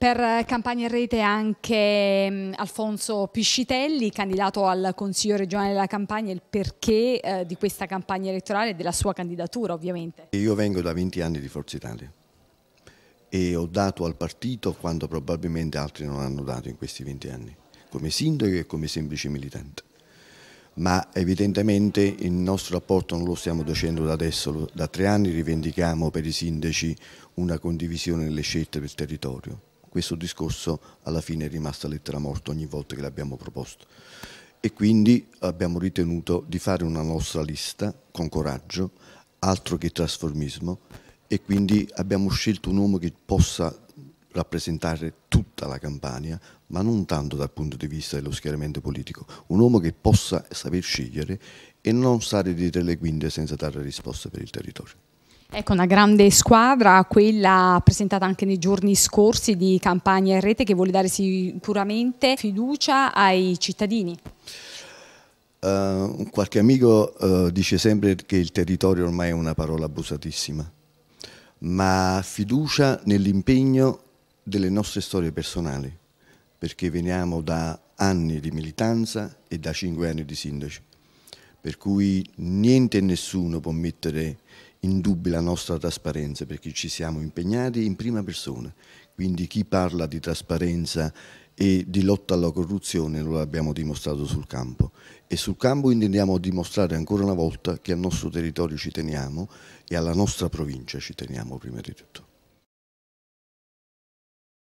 Per campagna in rete anche mm, Alfonso Piscitelli, candidato al Consiglio regionale della Campania, il perché eh, di questa campagna elettorale e della sua candidatura ovviamente. Io vengo da 20 anni di Forza Italia e ho dato al partito quanto probabilmente altri non hanno dato in questi 20 anni, come sindaco e come semplice militante. Ma evidentemente il nostro rapporto non lo stiamo docendo da adesso, da tre anni rivendichiamo per i sindaci una condivisione delle scelte per il territorio questo discorso alla fine è rimasto lettera morta ogni volta che l'abbiamo proposto e quindi abbiamo ritenuto di fare una nostra lista con coraggio, altro che trasformismo e quindi abbiamo scelto un uomo che possa rappresentare tutta la Campania, ma non tanto dal punto di vista dello schieramento politico, un uomo che possa saper scegliere e non stare dietro le quinte senza dare risposte per il territorio. Ecco, una grande squadra, quella presentata anche nei giorni scorsi di campagna in rete che vuole dare sicuramente fiducia ai cittadini. Uh, qualche amico uh, dice sempre che il territorio ormai è una parola abusatissima, ma fiducia nell'impegno delle nostre storie personali, perché veniamo da anni di militanza e da cinque anni di sindaci, per cui niente e nessuno può mettere in dubbio la nostra trasparenza perché ci siamo impegnati in prima persona. Quindi chi parla di trasparenza e di lotta alla corruzione lo abbiamo dimostrato sul campo e sul campo intendiamo dimostrare ancora una volta che al nostro territorio ci teniamo e alla nostra provincia ci teniamo prima di tutto.